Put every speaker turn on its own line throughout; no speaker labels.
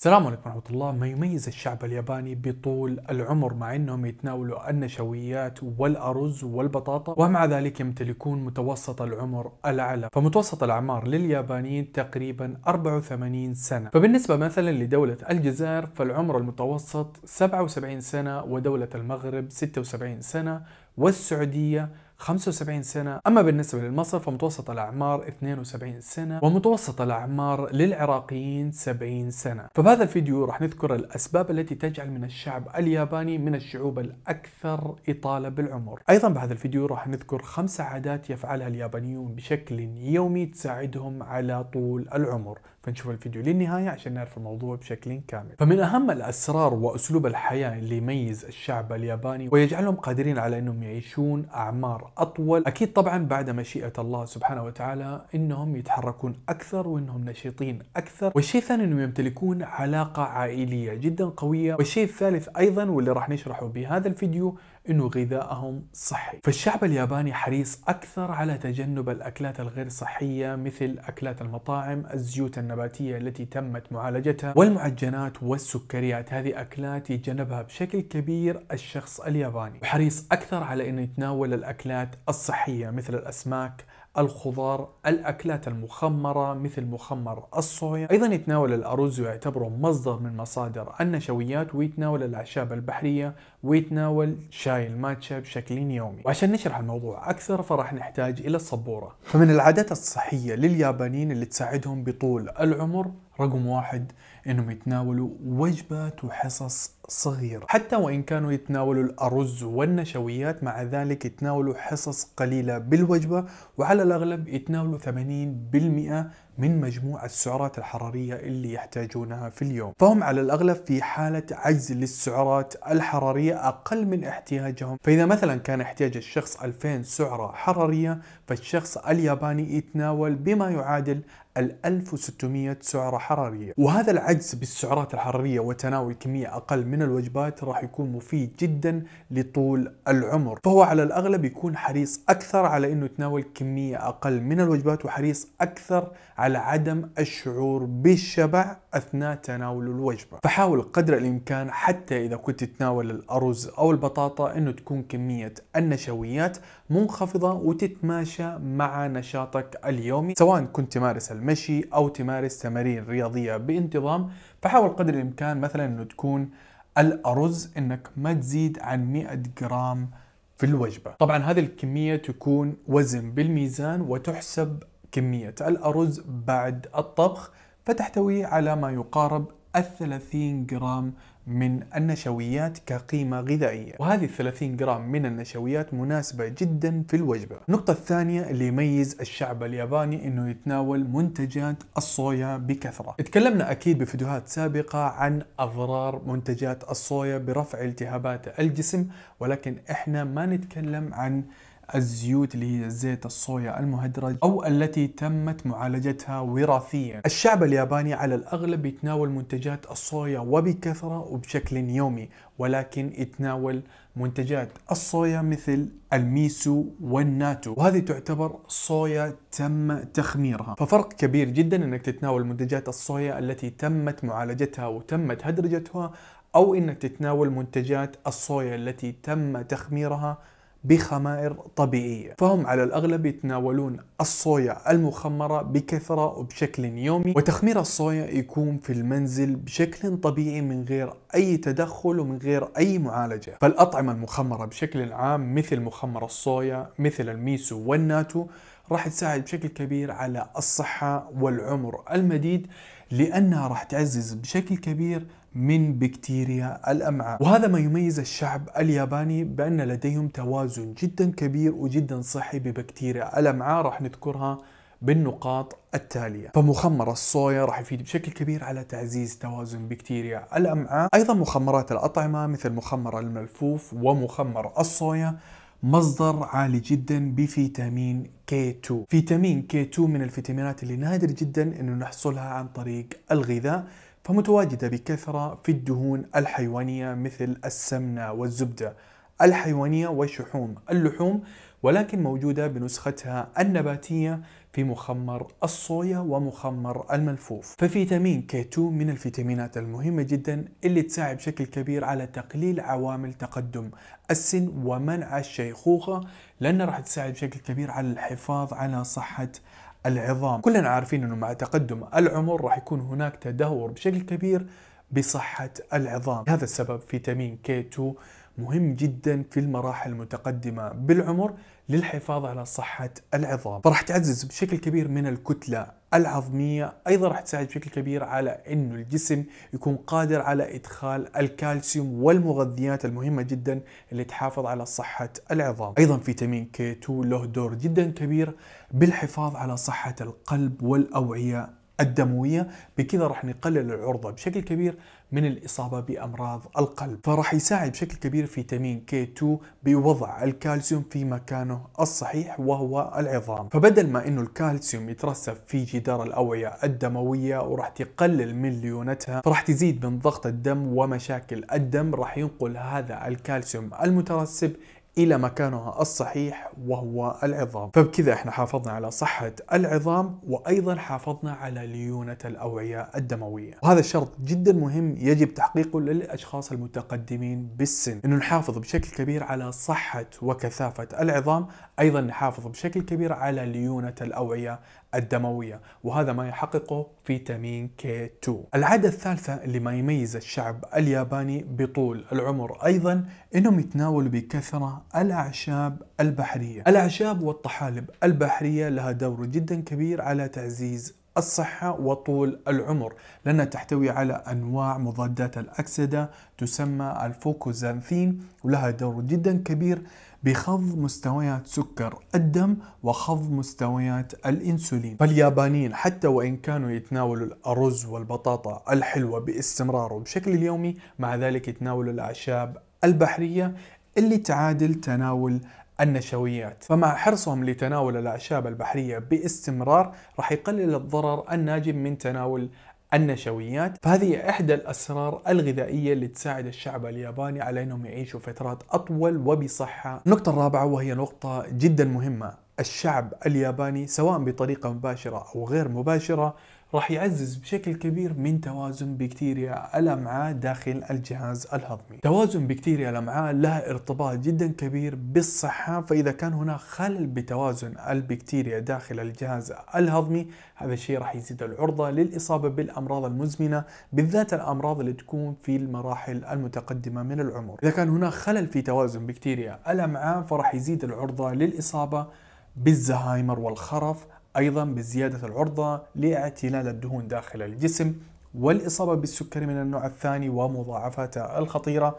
السلام عليكم ورحمة الله ما يميز الشعب الياباني بطول العمر مع انهم يتناولوا النشويات والارز والبطاطا ومع ذلك يمتلكون متوسط العمر الاعلى فمتوسط الاعمار لليابانيين تقريبا 84 سنة فبالنسبة مثلا لدولة الجزائر فالعمر المتوسط 77 سنة ودولة المغرب 76 سنة والسعودية 75 سنة أما بالنسبة للمصر فمتوسط الأعمار 72 سنة ومتوسط الأعمار للعراقيين 70 سنة فبهذا الفيديو راح نذكر الأسباب التي تجعل من الشعب الياباني من الشعوب الأكثر إطالة بالعمر أيضا بهذا الفيديو راح نذكر خمس عادات يفعلها اليابانيون بشكل يومي تساعدهم على طول العمر فنشوف الفيديو للنهاية عشان نعرف الموضوع بشكل كامل فمن أهم الأسرار وأسلوب الحياة اللي يميز الشعب الياباني ويجعلهم قادرين على أنهم يعيشون أعمار أطول أكيد طبعا بعد مشيئة الله سبحانه وتعالى أنهم يتحركون أكثر وأنهم نشيطين أكثر والشيء الثاني أنهم يمتلكون علاقة عائلية جدا قوية والشيء الثالث أيضا واللي راح نشرحه بهذا الفيديو انه غذائهم صحي فالشعب الياباني حريص اكثر على تجنب الاكلات الغير صحيه مثل اكلات المطاعم الزيوت النباتيه التي تمت معالجتها والمعجنات والسكريات هذه اكلات يتجنبها بشكل كبير الشخص الياباني وحريص اكثر على انه يتناول الاكلات الصحيه مثل الاسماك الخضار الأكلات المخمرة مثل مخمر الصويا أيضا يتناول الأرز ويعتبره مصدر من مصادر النشويات ويتناول الأعشاب البحرية ويتناول شاي الماتشا بشكل يومي وعشان نشرح الموضوع أكثر فراح نحتاج إلى الصبورة فمن العادات الصحية لليابانيين اللي تساعدهم بطول العمر رقم واحد انهم يتناولوا وجبات وحصص صغيرة حتى وان كانوا يتناولوا الارز والنشويات مع ذلك يتناولوا حصص قليلة بالوجبة وعلى الاغلب يتناولوا 80% من مجموع السعرات الحرارية اللي يحتاجونها في اليوم فهم على الاغلب في حالة عجز للسعرات الحرارية اقل من احتياجهم فاذا مثلا كان احتياج الشخص 2000 سعرة حرارية فالشخص الياباني يتناول بما يعادل ال 1600 سعرة حرارية وهذا العجز بالسعرات الحرارية وتناول كمية أقل من الوجبات راح يكون مفيد جدا لطول العمر فهو على الأغلب يكون حريص أكثر على أنه يتناول كمية أقل من الوجبات وحريص أكثر على عدم الشعور بالشبع أثناء تناول الوجبة فحاول قدر الإمكان حتى إذا كنت تتناول الأرز أو البطاطا أنه تكون كمية النشويات منخفضة وتتماشى مع نشاطك اليومي سواء كنت تمارس المشي أو تمارس تمارين رياضية بانتظام فحاول قدر الإمكان مثلا أنه تكون الأرز أنك ما تزيد عن 100 جرام في الوجبة طبعا هذه الكمية تكون وزن بالميزان وتحسب كمية الأرز بعد الطبخ فتحتوي على ما يقارب 30 جرام من النشويات كقيمة غذائية وهذه ال 30 جرام من النشويات مناسبة جدا في الوجبة النقطة الثانية اللي يميز الشعب الياباني انه يتناول منتجات الصويا بكثرة تكلمنا اكيد بفيديوهات سابقة عن اضرار منتجات الصويا برفع التهابات الجسم ولكن احنا ما نتكلم عن الزيوت اللي هي زيت الصويا المهدرج أو التي تمت معالجتها وراثيا الشعب الياباني على الأغلب يتناول منتجات الصويا وبكثرة وبشكل يومي ولكن يتناول منتجات الصويا مثل الميسو والناتو وهذه تعتبر صويا تم تخميرها ففرق كبير جدا انك تتناول منتجات الصويا التي تمت معالجتها وتمت هدرجتها او انك تتناول منتجات الصويا التي تم تخميرها بخمائر طبيعية فهم على الأغلب يتناولون الصويا المخمرة بكثرة وبشكل يومي وتخمير الصويا يكون في المنزل بشكل طبيعي من غير أي تدخل ومن غير أي معالجة فالأطعمة المخمرة بشكل عام مثل مخمر الصويا مثل الميسو والناتو راح تساعد بشكل كبير على الصحة والعمر المديد لأنها راح تعزز بشكل كبير من بكتيريا الأمعاء وهذا ما يميز الشعب الياباني بأن لديهم توازن جدا كبير وجدا صحي ببكتيريا الأمعاء راح نذكرها بالنقاط التالية فمخمر الصويا راح يفيد بشكل كبير على تعزيز توازن بكتيريا الأمعاء أيضا مخمرات الأطعمة مثل مخمر الملفوف ومخمر الصويا مصدر عالي جدا بفيتامين K2 فيتامين K2 من الفيتامينات اللي نادر جدا انه نحصلها عن طريق الغذاء فمتواجدة بكثرة في الدهون الحيوانية مثل السمنة والزبدة الحيوانية وشحوم اللحوم ولكن موجودة بنسختها النباتية في مخمر الصويا ومخمر الملفوف ففيتامين كي 2 من الفيتامينات المهمة جدا اللي تساعد بشكل كبير على تقليل عوامل تقدم السن ومنع الشيخوخة لأنها راح تساعد بشكل كبير على الحفاظ على صحة العظام كلنا عارفين أنه مع تقدم العمر راح يكون هناك تدهور بشكل كبير بصحة العظام هذا السبب فيتامين كي 2 مهم جدا في المراحل المتقدمة بالعمر للحفاظ على صحة العظام فراح تعزز بشكل كبير من الكتلة العظمية أيضا راح تساعد بشكل كبير على أنه الجسم يكون قادر على إدخال الكالسيوم والمغذيات المهمة جدا اللي تحافظ على صحة العظام أيضا فيتامين كي 2 له دور جدا كبير بالحفاظ على صحة القلب والأوعية الدمويه بكذا راح نقلل العرضه بشكل كبير من الاصابه بامراض القلب فراح يساعد بشكل كبير فيتامين كي 2 بوضع الكالسيوم في مكانه الصحيح وهو العظام فبدل ما انه الكالسيوم يترسب في جدار الاوعيه الدمويه وراح تقلل من ليونتها فراح تزيد من ضغط الدم ومشاكل الدم راح ينقل هذا الكالسيوم المترسب الى مكانها الصحيح وهو العظام فبكذا احنا حافظنا على صحة العظام وايضا حافظنا على ليونة الاوعية الدموية وهذا الشرط جدا مهم يجب تحقيقه للاشخاص المتقدمين بالسن انه نحافظ بشكل كبير على صحة وكثافة العظام ايضا نحافظ بشكل كبير على ليونة الاوعية الدموية وهذا ما يحققه فيتامين K2 العادة الثالثة اللي ما يميز الشعب الياباني بطول العمر أيضا أنهم يتناولوا بكثرة الأعشاب البحرية الأعشاب والطحالب البحرية لها دور جدا كبير على تعزيز الصحة وطول العمر لأنها تحتوي على أنواع مضادات الأكسدة تسمى الفوكوزانثين ولها دور جدا كبير بخفض مستويات سكر الدم وخفض مستويات الانسولين فاليابانيين حتى وان كانوا يتناولوا الارز والبطاطا الحلوه باستمرار وبشكل يومي مع ذلك يتناولوا الاعشاب البحريه اللي تعادل تناول النشويات فمع حرصهم لتناول الأعشاب البحرية باستمرار راح يقلل الضرر الناجم من تناول النشويات فهذه إحدى الأسرار الغذائية اللي تساعد الشعب الياباني على أنهم يعيشوا فترات أطول وبصحة النقطة الرابعة وهي نقطة جدا مهمة الشعب الياباني سواء بطريقة مباشرة أو غير مباشرة راح يعزز بشكل كبير من توازن بكتيريا الامعاء داخل الجهاز الهضمي. توازن بكتيريا الامعاء لها ارتباط جدا كبير بالصحه فاذا كان هناك خلل بتوازن البكتيريا داخل الجهاز الهضمي هذا الشيء راح يزيد العرضه للاصابه بالامراض المزمنه بالذات الامراض اللي تكون في المراحل المتقدمه من العمر. اذا كان هناك خلل في توازن بكتيريا الامعاء فراح يزيد العرضه للاصابه بالزهايمر والخرف أيضا بزيادة العرضة لاعتلال الدهون داخل الجسم والإصابة بالسكري من النوع الثاني ومضاعفاتها الخطيرة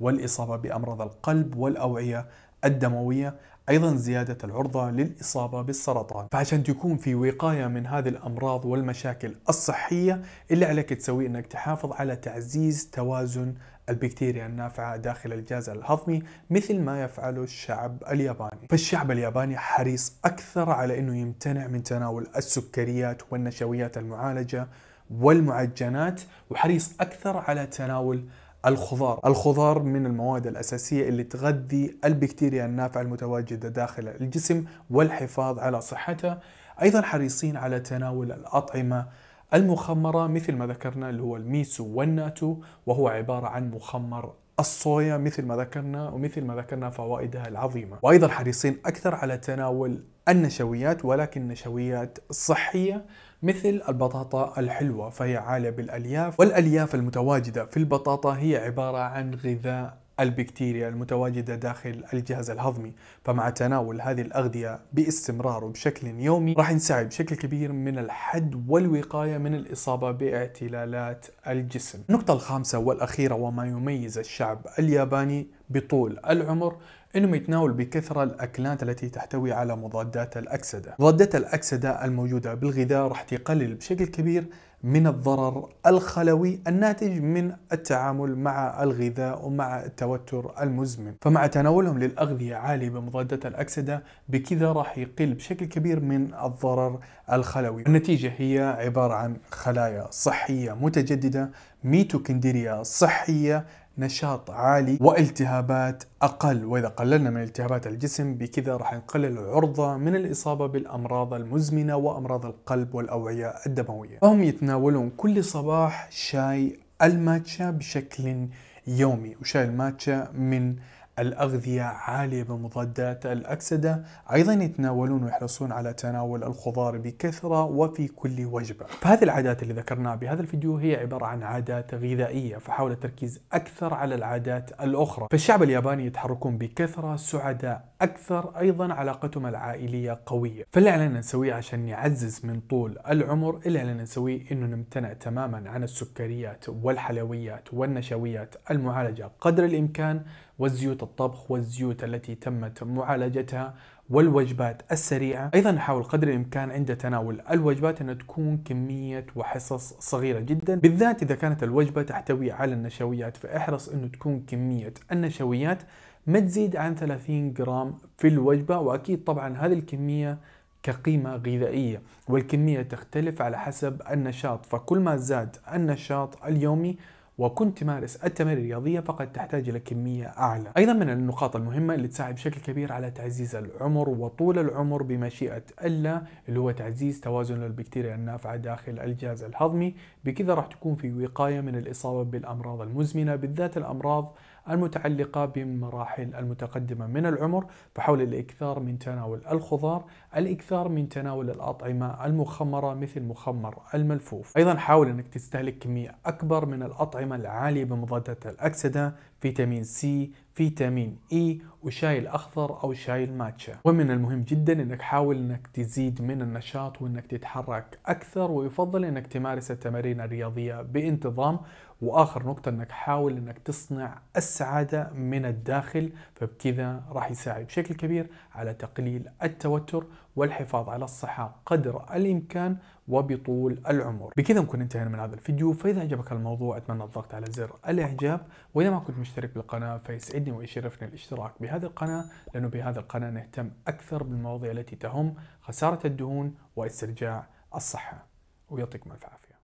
والإصابة بأمراض القلب والأوعية الدموية أيضا زيادة العرضة للإصابة بالسرطان فعشان تكون في وقاية من هذه الأمراض والمشاكل الصحية اللي عليك تسويه أنك تحافظ على تعزيز توازن البكتيريا النافعة داخل الجهاز الهضمي مثل ما يفعل الشعب الياباني فالشعب الياباني حريص أكثر على أنه يمتنع من تناول السكريات والنشويات المعالجة والمعجنات وحريص أكثر على تناول الخضار الخضار من المواد الأساسية اللي تغذي البكتيريا النافعة المتواجدة داخل الجسم والحفاظ على صحته أيضا حريصين على تناول الأطعمة المخمرة مثل ما ذكرنا اللي هو الميسو والناتو وهو عبارة عن مخمر الصويا مثل ما ذكرنا ومثل ما ذكرنا فوائدها العظيمة وأيضا حريصين أكثر على تناول النشويات ولكن نشويات صحية مثل البطاطا الحلوة فهي عالية بالألياف والألياف المتواجدة في البطاطا هي عبارة عن غذاء البكتيريا المتواجدة داخل الجهاز الهضمي فمع تناول هذه الأغذية باستمرار وبشكل يومي راح نساعد بشكل كبير من الحد والوقاية من الإصابة باعتلالات الجسم النقطة الخامسة والأخيرة وما يميز الشعب الياباني بطول العمر انهم يتناول بكثره الاكلات التي تحتوي على مضادات الاكسده، مضادات الاكسده الموجوده بالغذاء راح تقلل بشكل كبير من الضرر الخلوي الناتج من التعامل مع الغذاء ومع التوتر المزمن فمع تناولهم للأغذية عالية بمضادات الأكسدة بكذا راح يقل بشكل كبير من الضرر الخلوي النتيجة هي عبارة عن خلايا صحية متجددة ميتوكندريا صحية نشاط عالي والتهابات اقل واذا قللنا من التهابات الجسم بكذا راح نقلل العرضه من الاصابه بالامراض المزمنه وامراض القلب والاوعيه الدمويه فهم يتناولون كل صباح شاي الماتشا بشكل يومي وشاي الماتشا من الأغذية عالية بمضادات الأكسدة أيضا يتناولون ويحرصون على تناول الخضار بكثرة وفي كل وجبة فهذه العادات اللي ذكرناها بهذا الفيديو هي عبارة عن عادات غذائية فحاول التركيز أكثر على العادات الأخرى فالشعب الياباني يتحركون بكثرة سعداء أكثر أيضا علاقتهم العائلية قوية فاللي علينا نسويه عشان نعزز من طول العمر اللي علينا نسويه أنه نمتنع تماما عن السكريات والحلويات والنشويات المعالجة قدر الإمكان وزيوت الطبخ والزيوت التي تمت معالجتها والوجبات السريعة أيضا نحاول قدر الإمكان عند تناول الوجبات أن تكون كمية وحصص صغيرة جدا بالذات إذا كانت الوجبة تحتوي على النشويات فاحرص أنه تكون كمية النشويات ما تزيد عن 30 جرام في الوجبة وأكيد طبعا هذه الكمية كقيمة غذائية والكمية تختلف على حسب النشاط فكل ما زاد النشاط اليومي وكنت تمارس التمارين الرياضية فقد تحتاج إلى كمية أعلى أيضا من النقاط المهمة اللي تساعد بشكل كبير على تعزيز العمر وطول العمر بمشيئة الله اللي هو تعزيز توازن البكتيريا النافعة داخل الجهاز الهضمي بكذا راح تكون في وقاية من الإصابة بالأمراض المزمنة بالذات الأمراض المتعلقة بمراحل المتقدمة من العمر فحول الإكثار من تناول الخضار الإكثار من تناول الأطعمة المخمرة مثل مخمر الملفوف أيضا حاول أنك تستهلك كمية أكبر من الأطعمة العالية بمضادات الأكسدة فيتامين سي فيتامين اي وشاي الاخضر او شاي الماتشا ومن المهم جدا انك حاول انك تزيد من النشاط وانك تتحرك اكثر ويفضل انك تمارس التمارين الرياضيه بانتظام واخر نقطه انك حاول انك تصنع السعاده من الداخل فبكذا راح يساعد بشكل كبير على تقليل التوتر والحفاظ على الصحه قدر الامكان وبطول العمر بكذا نكون انتهينا من هذا الفيديو فاذا عجبك الموضوع اتمنى الضغط على زر الاعجاب واذا ما كنت مشترك بالقناه فيسعدني ويشرفني الاشتراك بهذه القناه لانه بهذه القناه نهتم اكثر بالمواضيع التي تهم خساره الدهون واسترجاع الصحه ويعطيكم الف عافيه